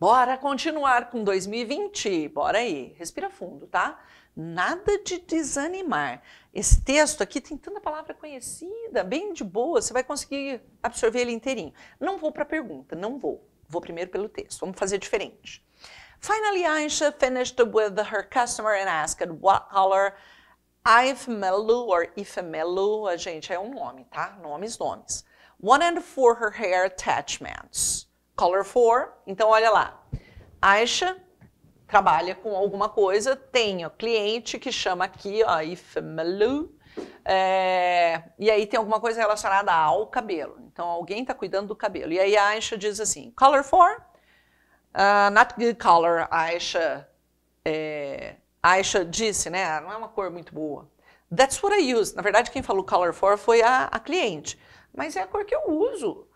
Bora continuar com 2020, bora aí. Respira fundo, tá? Nada de desanimar. Esse texto aqui tem tanta palavra conhecida, bem de boa, você vai conseguir absorver ele inteirinho. Não vou para a pergunta, não vou. Vou primeiro pelo texto, vamos fazer diferente. Finally, Aisha finished with her customer and asked what color Ifemelu or Ifemelu, a gente é um nome, tá? Nomes, nomes. One and for her hair attachments color for. Então, olha lá. Aisha trabalha com alguma coisa, tem ó, cliente que chama aqui, ó, é, e aí tem alguma coisa relacionada ao cabelo. Então, alguém está cuidando do cabelo. E aí a Aisha diz assim, color for, uh, not good color, Aisha, é, Aisha disse, né, não é uma cor muito boa. That's what I use. Na verdade, quem falou color for foi a, a cliente. Mas é a cor que eu uso.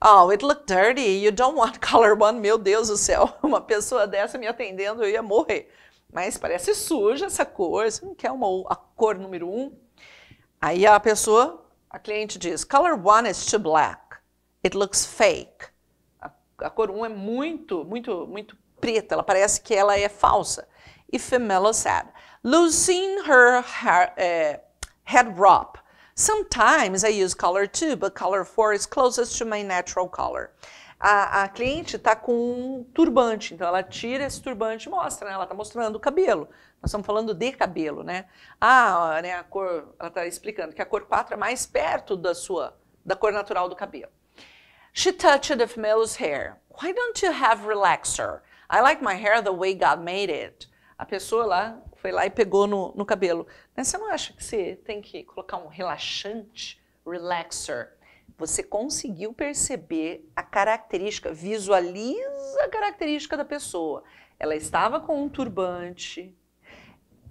Oh, it looked dirty. You don't want color one. Meu Deus do céu, uma pessoa dessa me atendendo, eu ia morrer. Mas parece suja essa cor. Você não quer uma, a cor número um? Aí a pessoa, a cliente diz: Color one is too black. It looks fake. A, a cor um é muito, muito, muito preta. Ela parece que ela é falsa. E Femela said, losing her hair, eh, head wrap Sometimes I use color 2, but color 4 is closest to my natural color. A, a cliente está com um turbante, então ela tira esse turbante e mostra, né? ela está mostrando o cabelo. Nós estamos falando de cabelo, né? Ah, né, a cor, ela está explicando que a cor 4 é mais perto da sua, da cor natural do cabelo. She touched the female's hair. Why don't you have relaxer? I like my hair the way God made it. A pessoa lá foi lá e pegou no, no cabelo. Mas né, você não acha que você tem que colocar um relaxante, relaxer? Você conseguiu perceber a característica, visualiza a característica da pessoa. Ela estava com um turbante.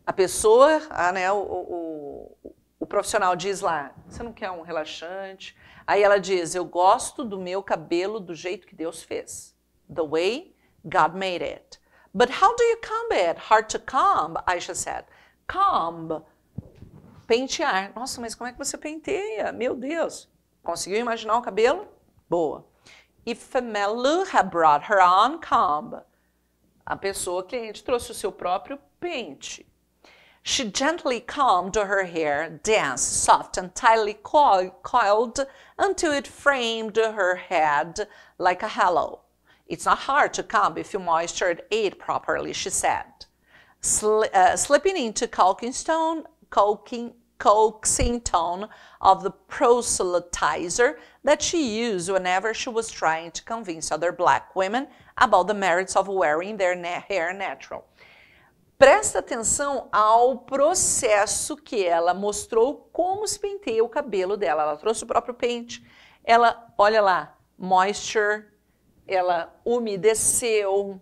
A pessoa, né, o, o o profissional diz lá, você não quer um relaxante? Aí ela diz, eu gosto do meu cabelo do jeito que Deus fez. The way God made it. But how do you it? Hard to comb, Aisha said. Comb, pentear. Nossa, mas como é que você penteia? Meu Deus. Conseguiu imaginar o cabelo? Boa. If Ifemelu had brought her own comb. A pessoa, cliente, trouxe o seu próprio pente. She gently combed her hair, dense, soft, and tightly coiled until it framed her head like a halo. It's not hard to come if you moistured it properly, she said. Sl uh, slipping into caulking stone, caulking, coaxing tone of the proselytizer that she used whenever she was trying to convince other black women about the merits of wearing their na hair natural. Presta atenção ao processo que ela mostrou como se penteia o cabelo dela. Ela trouxe o próprio pente. Ela, olha lá, moisture ela umedeceu,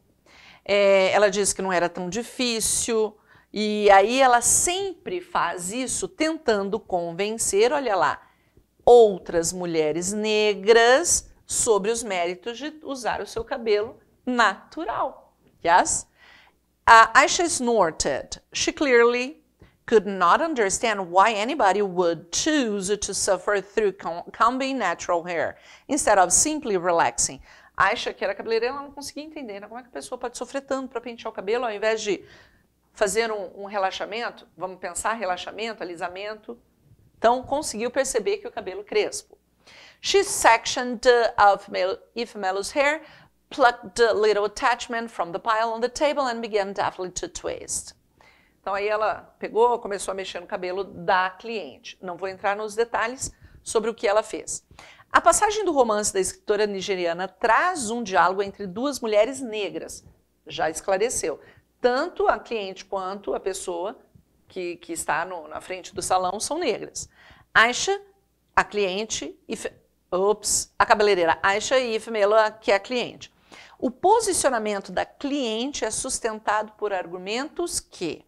é, ela disse que não era tão difícil, e aí ela sempre faz isso tentando convencer, olha lá, outras mulheres negras sobre os méritos de usar o seu cabelo natural. Yes? Uh, Aisha snorted. She clearly could not understand why anybody would choose to suffer through combing natural hair instead of simply relaxing acha que era cabeleireira, ela não conseguia entender né? como é que a pessoa pode sofrer tanto para pentear o cabelo ao invés de fazer um, um relaxamento, vamos pensar relaxamento, alisamento. Então, conseguiu perceber que o cabelo crespo. She sectioned uh, of hair, plucked a little attachment from the pile on the table and began deftly to twist. Então aí ela pegou, começou a mexer no cabelo da cliente. Não vou entrar nos detalhes sobre o que ela fez. A passagem do romance da escritora nigeriana traz um diálogo entre duas mulheres negras, já esclareceu, tanto a cliente quanto a pessoa que, que está no, na frente do salão são negras. Aisha, a cliente, e, ops, a cabeleireira Aisha e Ifemela, que é a cliente. O posicionamento da cliente é sustentado por argumentos que.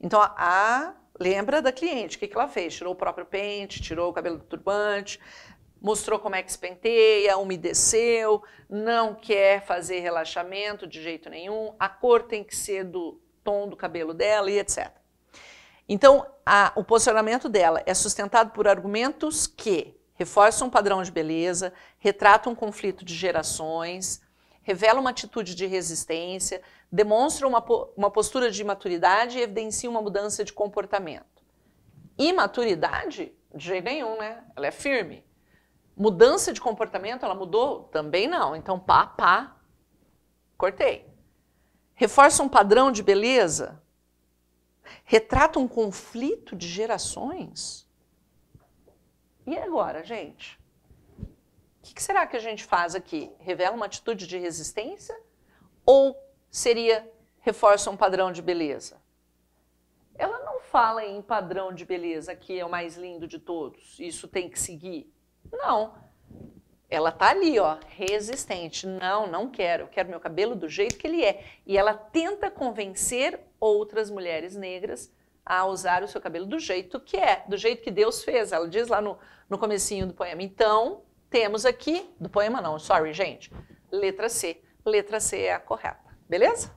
Então, a lembra da cliente, o que, que ela fez? Tirou o próprio pente, tirou o cabelo do turbante, mostrou como é que se penteia, umedeceu, não quer fazer relaxamento de jeito nenhum, a cor tem que ser do tom do cabelo dela e etc. Então, a, o posicionamento dela é sustentado por argumentos que reforçam um padrão de beleza, retratam um conflito de gerações, revelam uma atitude de resistência, demonstram uma, uma postura de maturidade e evidenciam uma mudança de comportamento. Imaturidade? De jeito nenhum, né? Ela é firme. Mudança de comportamento, ela mudou? Também não. Então, pá, pá, cortei. Reforça um padrão de beleza? Retrata um conflito de gerações? E agora, gente? O que, que será que a gente faz aqui? Revela uma atitude de resistência? Ou seria reforça um padrão de beleza? Ela não fala em padrão de beleza que é o mais lindo de todos, isso tem que seguir. Não. Ela tá ali, ó, resistente. Não, não quero. Eu quero meu cabelo do jeito que ele é. E ela tenta convencer outras mulheres negras a usar o seu cabelo do jeito que é, do jeito que Deus fez. Ela diz lá no, no comecinho do poema. Então, temos aqui, do poema não, sorry, gente, letra C. Letra C é a correta, beleza?